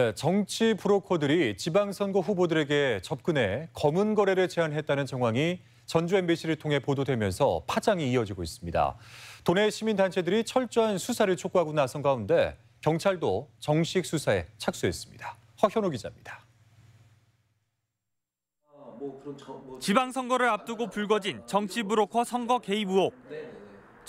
네, 정치 브로커들이 지방선거 후보들에게 접근해 검은 거래를 제안했다는 정황이 전주 MBC를 통해 보도되면서 파장이 이어지고 있습니다. 도내 시민단체들이 철저한 수사를 촉구하고 나선 가운데 경찰도 정식 수사에 착수했습니다. 허현호 기자입니다. 지방선거를 앞두고 불거진 정치 브로커 선거 개입 의혹.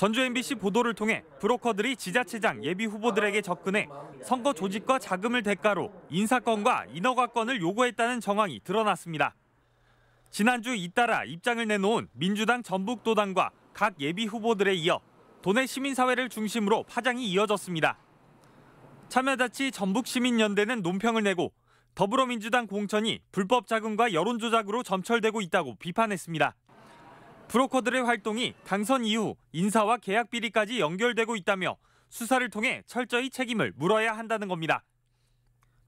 전주 MBC 보도를 통해 브로커들이 지자체장 예비 후보들에게 접근해 선거 조직과 자금을 대가로 인사권과 인허가권을 요구했다는 정황이 드러났습니다. 지난주 잇따라 입장을 내놓은 민주당 전북도당과 각 예비 후보들에 이어 도내 시민사회를 중심으로 파장이 이어졌습니다. 참여자치 전북시민연대는 논평을 내고 더불어민주당 공천이 불법 자금과 여론조작으로 점철되고 있다고 비판했습니다. 브로커들의 활동이 당선 이후 인사와 계약 비리까지 연결되고 있다며 수사를 통해 철저히 책임을 물어야 한다는 겁니다.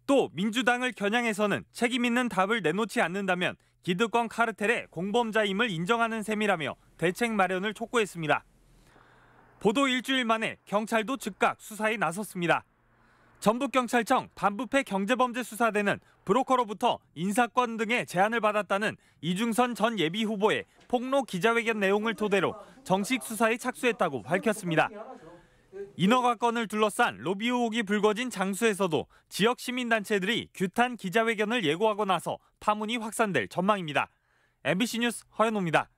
또 민주당을 겨냥해서는 책임 있는 답을 내놓지 않는다면 기득권 카르텔의 공범자임을 인정하는 셈이라며 대책 마련을 촉구했습니다. 보도 일주일 만에 경찰도 즉각 수사에 나섰습니다. 전북경찰청 반부패 경제범죄수사대는 브로커로부터 인사권 등의 제안을 받았다는 이중선 전 예비후보의 폭로 기자회견 내용을 토대로 정식 수사에 착수했다고 밝혔습니다. 인허가건을 둘러싼 로비 의혹이 불거진 장수에서도 지역 시민단체들이 규탄 기자회견을 예고하고 나서 파문이 확산될 전망입니다. MBC 뉴스 허현호입니다.